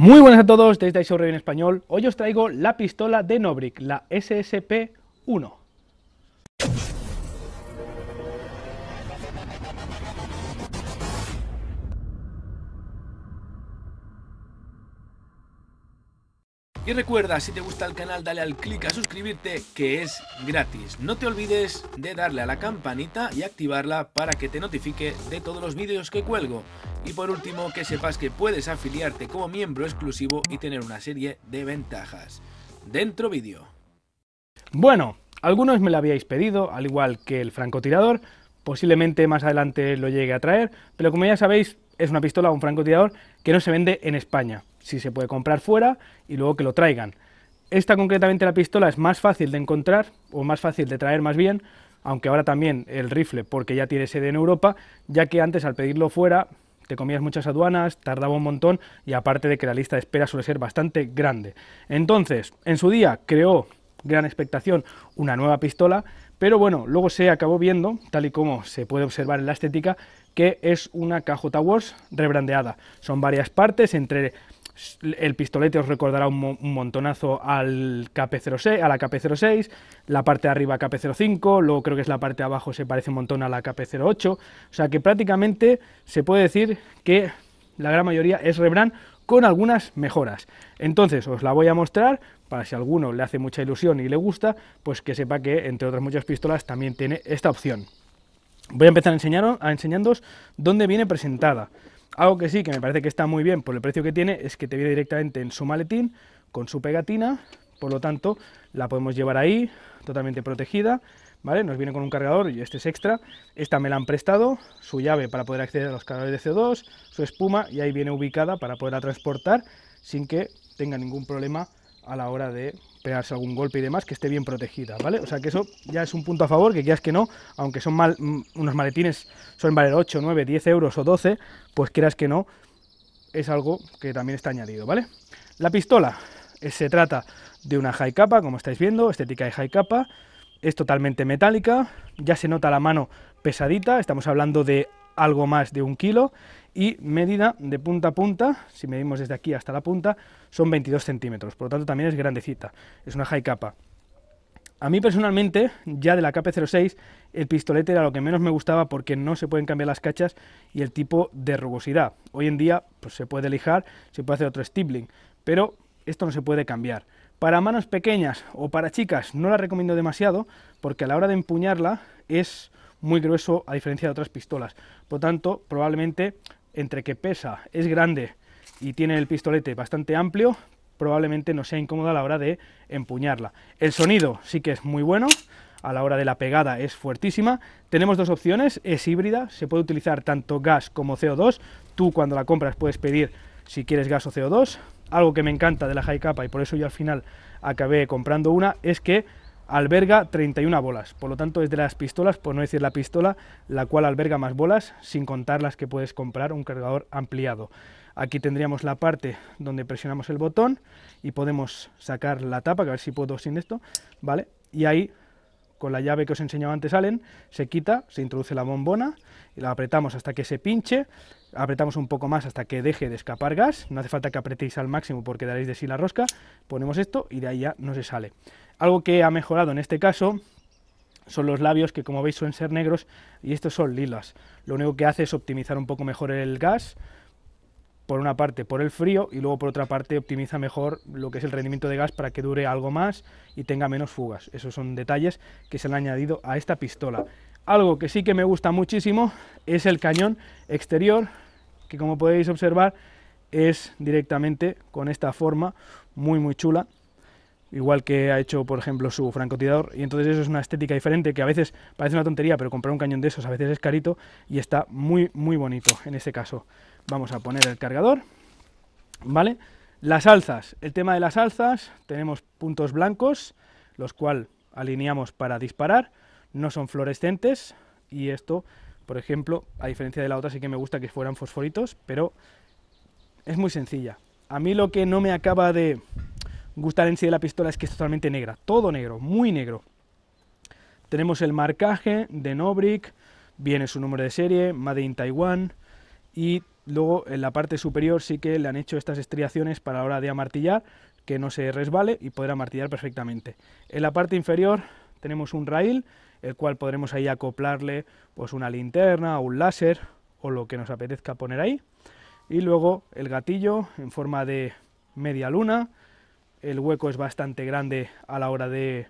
Muy buenas a todos, desde iSurvey este en español. Hoy os traigo la pistola de Nobrik, la SSP-1. Y recuerda, si te gusta el canal, dale al clic a suscribirte, que es gratis. No te olvides de darle a la campanita y activarla para que te notifique de todos los vídeos que cuelgo. Y por último, que sepas que puedes afiliarte como miembro exclusivo y tener una serie de ventajas. Dentro vídeo. Bueno, algunos me lo habíais pedido, al igual que el francotirador. Posiblemente más adelante lo llegue a traer, pero como ya sabéis, es una pistola o un francotirador que no se vende en España si se puede comprar fuera y luego que lo traigan. Esta concretamente la pistola es más fácil de encontrar, o más fácil de traer más bien, aunque ahora también el rifle, porque ya tiene sede en Europa, ya que antes al pedirlo fuera te comías muchas aduanas, tardaba un montón y aparte de que la lista de espera suele ser bastante grande. Entonces, en su día creó gran expectación una nueva pistola, pero bueno, luego se acabó viendo, tal y como se puede observar en la estética, que es una KJ Wars rebrandeada. Son varias partes entre el pistolete os recordará un, montonazo al KP06, a la KP06, la parte de arriba KP05, luego creo que es la parte de abajo se parece un montón a la KP08, o sea que prácticamente se puede decir que la gran mayoría es Rebrand con algunas mejoras. Entonces os la voy a mostrar para si a alguno le hace mucha ilusión y le gusta, pues que sepa que entre otras muchas pistolas también tiene esta opción. Voy a empezar a, enseñaros, a dónde viene presentada. Algo que sí, que me parece que está muy bien por el precio que tiene, es que te viene directamente en su maletín, con su pegatina, por lo tanto la podemos llevar ahí, totalmente protegida, ¿vale? Nos viene con un cargador y este es extra, esta me la han prestado, su llave para poder acceder a los cargadores de CO2, su espuma y ahí viene ubicada para poderla transportar sin que tenga ningún problema a la hora de pegarse algún golpe y demás, que esté bien protegida, ¿vale? O sea que eso ya es un punto a favor, que quieras que no, aunque son mal, mm, unos maletines son valer 8, 9, 10 euros o 12, pues quieras que no, es algo que también está añadido, ¿vale? La pistola, eh, se trata de una high capa, como estáis viendo, estética de high capa, es totalmente metálica, ya se nota la mano pesadita, estamos hablando de algo más de un kilo y medida de punta a punta, si medimos desde aquí hasta la punta, son 22 centímetros, por lo tanto también es grandecita, es una high capa. A mí personalmente, ya de la KP06, el pistolete era lo que menos me gustaba porque no se pueden cambiar las cachas y el tipo de rugosidad. Hoy en día pues, se puede lijar, se puede hacer otro stibling, pero esto no se puede cambiar. Para manos pequeñas o para chicas no la recomiendo demasiado porque a la hora de empuñarla es muy grueso a diferencia de otras pistolas. Por tanto, probablemente entre que pesa, es grande y tiene el pistolete bastante amplio, probablemente no sea incómoda a la hora de empuñarla. El sonido sí que es muy bueno, a la hora de la pegada es fuertísima. Tenemos dos opciones, es híbrida, se puede utilizar tanto gas como CO2. Tú cuando la compras puedes pedir si quieres gas o CO2. Algo que me encanta de la High capa y por eso yo al final acabé comprando una es que alberga 31 bolas, por lo tanto es de las pistolas, por no decir la pistola, la cual alberga más bolas, sin contar las que puedes comprar un cargador ampliado. Aquí tendríamos la parte donde presionamos el botón y podemos sacar la tapa, a ver si puedo sin esto, ¿vale? Y ahí, con la llave que os enseñaba antes, Allen, se quita, se introduce la bombona, y la apretamos hasta que se pinche, apretamos un poco más hasta que deje de escapar gas, no hace falta que apretéis al máximo porque daréis de sí la rosca, ponemos esto y de ahí ya no se sale. Algo que ha mejorado en este caso son los labios que como veis suelen ser negros y estos son lilas. Lo único que hace es optimizar un poco mejor el gas, por una parte por el frío y luego por otra parte optimiza mejor lo que es el rendimiento de gas para que dure algo más y tenga menos fugas. Esos son detalles que se han añadido a esta pistola. Algo que sí que me gusta muchísimo es el cañón exterior, que como podéis observar es directamente con esta forma muy muy chula igual que ha hecho, por ejemplo, su francotirador, y entonces eso es una estética diferente que a veces parece una tontería, pero comprar un cañón de esos a veces es carito y está muy, muy bonito en este caso. Vamos a poner el cargador, ¿vale? Las alzas, el tema de las alzas, tenemos puntos blancos, los cuales alineamos para disparar, no son fluorescentes, y esto, por ejemplo, a diferencia de la otra sí que me gusta que fueran fosforitos, pero es muy sencilla. A mí lo que no me acaba de gustar en sí de la pistola es que es totalmente negra, todo negro, muy negro. Tenemos el marcaje de Nobrik viene su número de serie, Made in Taiwan, y luego en la parte superior sí que le han hecho estas estriaciones para la hora de amartillar, que no se resbale y poder amartillar perfectamente. En la parte inferior tenemos un rail, el cual podremos ahí acoplarle pues una linterna o un láser o lo que nos apetezca poner ahí. Y luego el gatillo en forma de media luna, el hueco es bastante grande a la hora de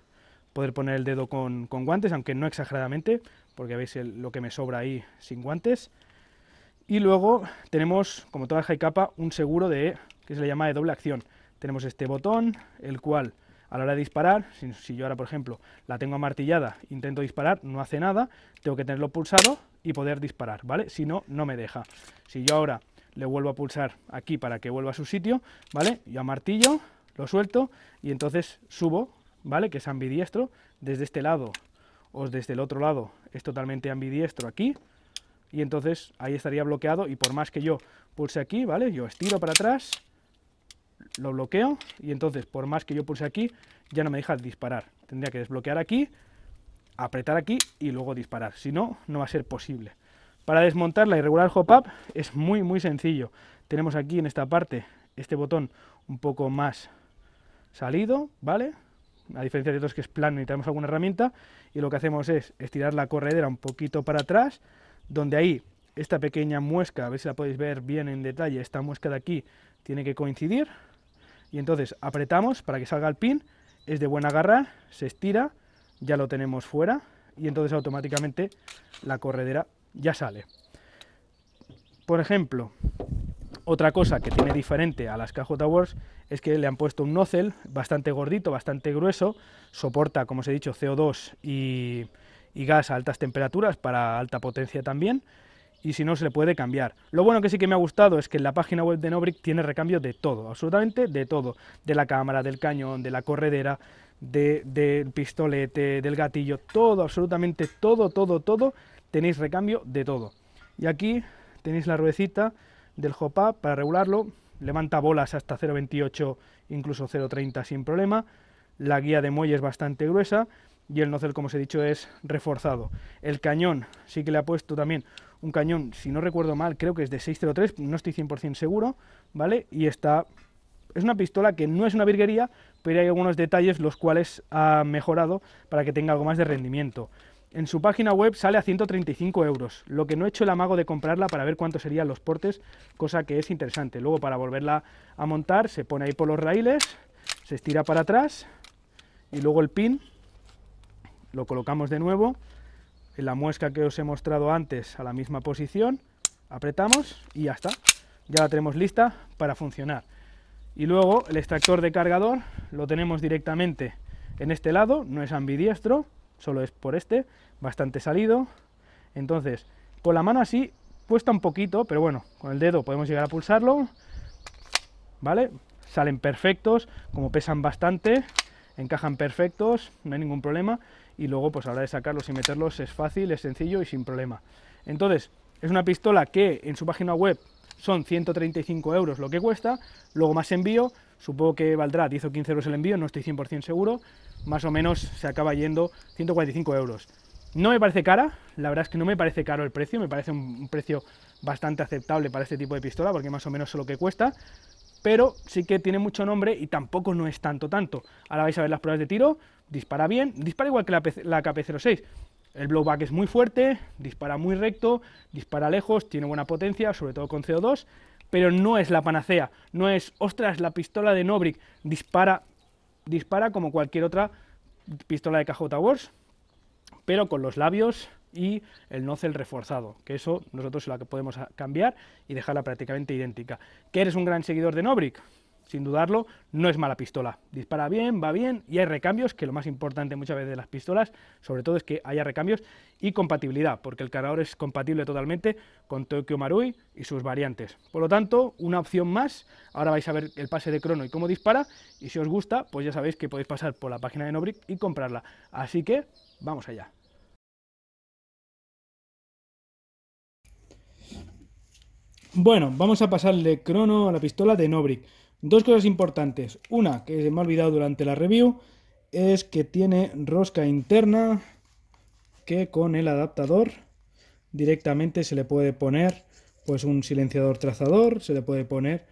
poder poner el dedo con, guantes, aunque no exageradamente, porque veis lo que me sobra ahí sin guantes. Y luego tenemos, como toda la capa, un seguro de que se le llama de doble acción. Tenemos este botón, el cual a la hora de disparar, si, yo ahora por ejemplo la tengo amartillada, intento disparar, no hace nada, tengo que tenerlo pulsado y poder disparar, ¿vale? Si no, no me deja. Si yo ahora le vuelvo a pulsar aquí para que vuelva a su sitio, ¿vale? Yo amartillo, lo suelto y entonces subo, ¿vale? Que es ambidiestro, desde este lado o desde el otro lado es totalmente ambidiestro aquí, y entonces ahí estaría bloqueado y por más que yo pulse aquí, ¿vale? Yo estiro para atrás, lo bloqueo y entonces por más que yo pulse aquí ya no me deja disparar. Tendría que desbloquear aquí, apretar aquí y luego disparar, si no, no va a ser posible. Para desmontar la irregular hop-up es muy muy sencillo. Tenemos aquí en esta parte este botón un poco más salido, ¿vale? A diferencia de otros que es plano y tenemos alguna herramienta, y lo que hacemos es estirar la corredera un poquito para atrás, donde ahí esta pequeña muesca, a ver si la podéis ver bien en detalle, esta muesca de aquí tiene que coincidir, y entonces apretamos para que salga el pin, es de buena garra se estira, ya lo tenemos fuera, y entonces automáticamente la corredera ya sale. Por ejemplo, otra cosa que tiene diferente a las KJ Wars es que le han puesto un nozzle bastante gordito, bastante grueso, soporta, como os he dicho, CO2 y, gas a altas temperaturas para alta potencia también, y si no se le puede cambiar. Lo bueno que sí que me ha gustado es que en la página web de Nobrick tiene recambio de todo, absolutamente de todo, de la cámara, del cañón, de la corredera, del pistolete, del gatillo, todo, absolutamente todo, todo, todo, tenéis recambio de todo. Y aquí tenéis la ruedecita del hop-up para regularlo, levanta bolas hasta 0.28, incluso 0.30 sin problema. La guía de muelle es bastante gruesa y el nocel, como os he dicho, es reforzado. El cañón sí que le ha puesto también un cañón, si no recuerdo mal, creo que es de 6.03, no estoy 100% seguro, ¿vale? Y está... Es una pistola que no es una virguería, pero hay algunos detalles los cuales ha mejorado para que tenga algo más de rendimiento. En su página web sale a 135 euros, lo que no he hecho el amago de comprarla para ver cuánto serían los portes, cosa que es interesante. Luego para volverla a montar se pone ahí por los raíles, se estira para atrás y luego el pin lo colocamos de nuevo en la muesca que os he mostrado antes a la misma posición, apretamos y ya está. Ya la tenemos lista para funcionar. Y luego el extractor de cargador lo tenemos directamente en este lado, no es ambidiestro, solo es por este, bastante salido. Entonces, con la mano así cuesta un poquito, pero bueno, con el dedo podemos llegar a pulsarlo, ¿vale? Salen perfectos, como pesan bastante, encajan perfectos, no hay ningún problema, y luego pues a la hora de sacarlos y meterlos es fácil, es sencillo y sin problema. Entonces, es una pistola que en su página web son 135 euros lo que cuesta, luego más envío, supongo que valdrá 10 o 15 euros el envío, no estoy 100% seguro, más o menos se acaba yendo 145 euros. No me parece cara, la verdad es que no me parece caro el precio, me parece un precio bastante aceptable para este tipo de pistola, porque más o menos es lo que cuesta, pero sí que tiene mucho nombre y tampoco no es tanto tanto. Ahora vais a ver las pruebas de tiro, dispara bien, dispara igual que la, la KP-06, el blowback es muy fuerte, dispara muy recto, dispara lejos, tiene buena potencia, sobre todo con CO2, pero no es la panacea, no es, ostras, la pistola de Nobrik dispara, dispara como cualquier otra pistola de KJ Wars, pero con los labios y el nozzle reforzado, que eso nosotros es lo que podemos cambiar y dejarla prácticamente idéntica. ¿Que eres un gran seguidor de Nobrik? sin dudarlo, no es mala pistola. Dispara bien, va bien y hay recambios, que lo más importante muchas veces de las pistolas, sobre todo es que haya recambios y compatibilidad, porque el cargador es compatible totalmente con Tokyo Marui y sus variantes. Por lo tanto, una opción más, ahora vais a ver el pase de crono y cómo dispara, y si os gusta, pues ya sabéis que podéis pasar por la página de Nobrick y comprarla. Así que, vamos allá. Bueno, vamos a pasarle crono a la pistola de Nobrick. Dos cosas importantes. Una que me he olvidado durante la review es que tiene rosca interna que con el adaptador directamente se le puede poner pues un silenciador trazador, se le puede poner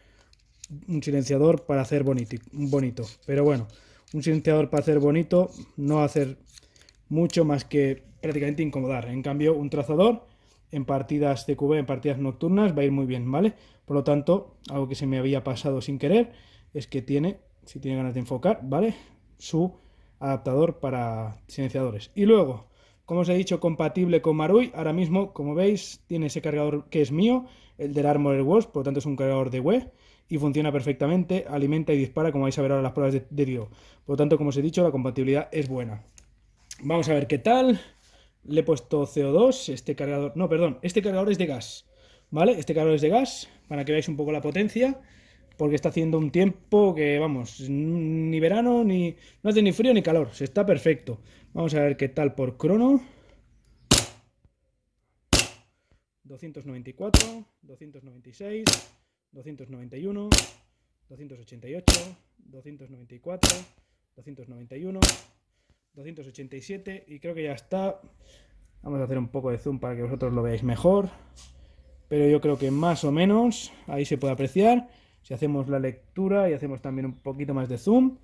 un silenciador para hacer bonito, bonito. Pero bueno, un silenciador para hacer bonito no hacer mucho más que prácticamente incomodar. En cambio, un trazador en partidas de QB, en partidas nocturnas, va a ir muy bien, ¿vale? Por lo tanto, algo que se me había pasado sin querer es que tiene, si tiene ganas de enfocar, ¿vale? Su adaptador para silenciadores. Y luego, como os he dicho, compatible con Marui. Ahora mismo, como veis, tiene ese cargador que es mío, el del Armored Wars, por lo tanto es un cargador de web y funciona perfectamente, alimenta y dispara, como vais a ver ahora las pruebas de, de Dio. Por lo tanto, como os he dicho, la compatibilidad es buena. Vamos a ver qué tal le he puesto CO2, este cargador, no, perdón, este cargador es de gas, ¿vale? Este cargador es de gas, para que veáis un poco la potencia, porque está haciendo un tiempo que, vamos, ni verano, ni, no hace ni frío ni calor, se está perfecto. Vamos a ver qué tal por crono. 294, 296, 291, 288, 294, 291, 287 y creo que ya está. Vamos a hacer un poco de zoom para que vosotros lo veáis mejor. Pero yo creo que más o menos ahí se puede apreciar. Si hacemos la lectura y hacemos también un poquito más de zoom.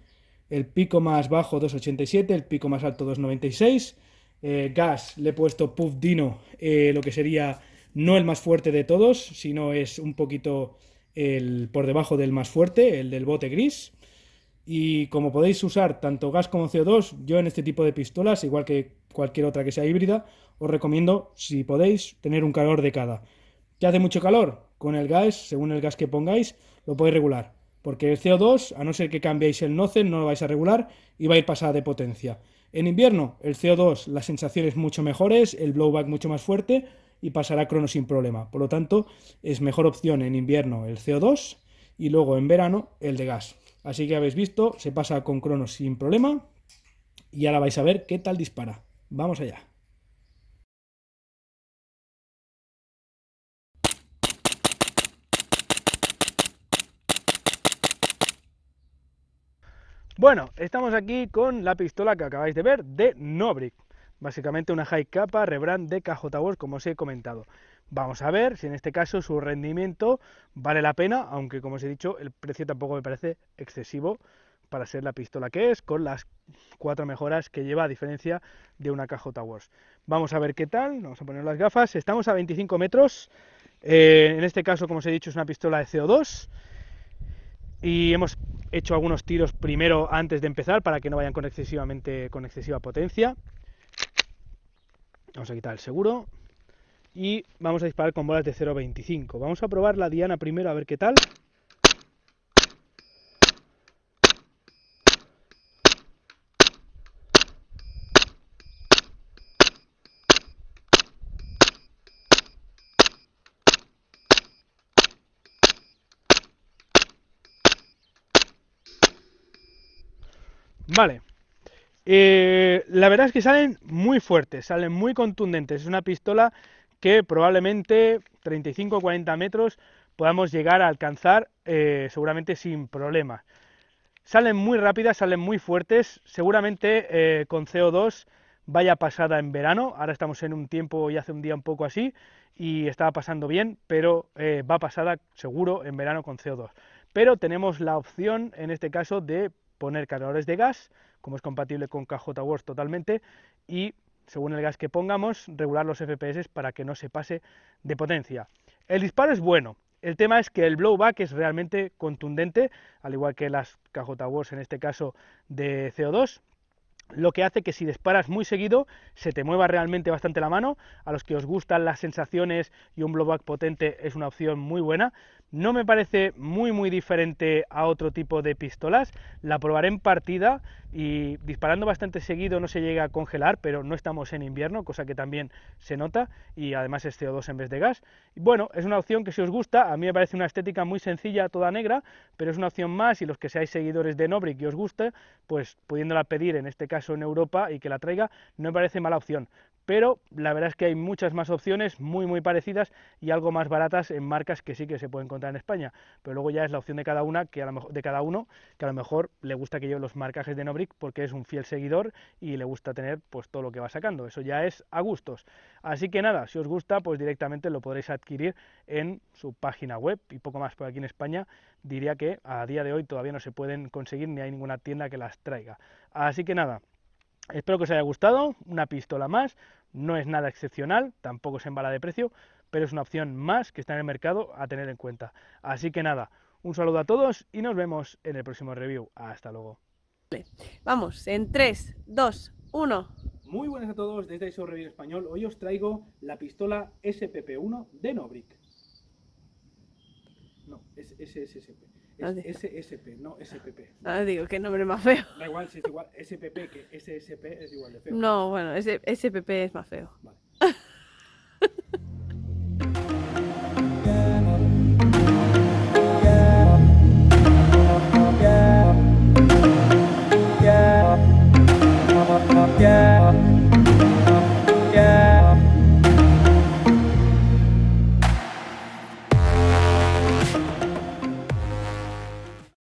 El pico más bajo 287, el pico más alto 296. Eh, gas le he puesto Puff Dino, eh, lo que sería no el más fuerte de todos, sino es un poquito el por debajo del más fuerte, el del bote gris. Y como podéis usar tanto gas como CO2, yo en este tipo de pistolas, igual que cualquier otra que sea híbrida, os recomiendo, si podéis, tener un calor de cada. ¿Qué hace mucho calor? Con el gas, según el gas que pongáis, lo podéis regular. Porque el CO2, a no ser que cambiéis el noce, no lo vais a regular y va a ir pasada de potencia. En invierno, el CO2, las sensaciones mucho mejores, el blowback mucho más fuerte y pasará crono sin problema. Por lo tanto, es mejor opción en invierno el CO2 y luego en verano el de gas. Así que habéis visto, se pasa con Cronos sin problema. Y ahora vais a ver qué tal dispara. Vamos allá. Bueno, estamos aquí con la pistola que acabáis de ver de Nobrik, Básicamente una high capa rebrand de KJ como os he comentado. Vamos a ver si en este caso su rendimiento vale la pena, aunque como os he dicho, el precio tampoco me parece excesivo para ser la pistola que es, con las cuatro mejoras que lleva a diferencia de una KJ Wars. Vamos a ver qué tal, vamos a poner las gafas, estamos a 25 metros, eh, en este caso como os he dicho es una pistola de CO2 y hemos hecho algunos tiros primero antes de empezar para que no vayan con excesivamente con excesiva potencia. Vamos a quitar el seguro y vamos a disparar con bolas de 0.25. Vamos a probar la diana primero a ver qué tal. Vale. Eh, la verdad es que salen muy fuertes, salen muy contundentes. Es una pistola que probablemente 35 o 40 metros podamos llegar a alcanzar eh, seguramente sin problema Salen muy rápidas, salen muy fuertes, seguramente eh, con CO2 vaya pasada en verano, ahora estamos en un tiempo y hace un día un poco así y estaba pasando bien, pero eh, va pasada seguro en verano con CO2. Pero tenemos la opción en este caso de poner cargadores de gas, como es compatible con KJ Wars totalmente, y según el gas que pongamos, regular los FPS para que no se pase de potencia. El disparo es bueno. El tema es que el blowback es realmente contundente, al igual que las KJ Wars en este caso de CO2 lo que hace que si disparas muy seguido se te mueva realmente bastante la mano. A los que os gustan las sensaciones y un blowback potente es una opción muy buena, no me parece muy muy diferente a otro tipo de pistolas, la probaré en partida y disparando bastante seguido no se llega a congelar, pero no estamos en invierno, cosa que también se nota y además es CO2 en vez de gas. bueno, es una opción que si os gusta, a mí me parece una estética muy sencilla, toda negra, pero es una opción más y los que seáis seguidores de Nobre y os guste, pues pudiéndola pedir en este caso en Europa y que la traiga, no me parece mala opción pero la verdad es que hay muchas más opciones muy muy parecidas y algo más baratas en marcas que sí que se pueden encontrar en España, pero luego ya es la opción de cada una que a lo mejor, de cada uno que a lo mejor le gusta que lleve los marcajes de Nobrick porque es un fiel seguidor y le gusta tener pues todo lo que va sacando, eso ya es a gustos. Así que nada, si os gusta pues directamente lo podréis adquirir en su página web y poco más por aquí en España, diría que a día de hoy todavía no se pueden conseguir ni hay ninguna tienda que las traiga. Así que nada, Espero que os haya gustado, una pistola más, no es nada excepcional, tampoco se embala de precio, pero es una opción más que está en el mercado a tener en cuenta. Así que nada, un saludo a todos y nos vemos en el próximo review. Hasta luego. Vamos, en 3, 2, 1. Muy buenas a todos, desde ISO Review Español. Hoy os traigo la pistola SPP-1 de Nobrick. No, es SSP. Ah, es SSP, no SPP. Ah, digo, qué nombre más feo. Da igual, si es igual, SPP que SSP es igual de feo. No, bueno, SPP es más feo. Vale.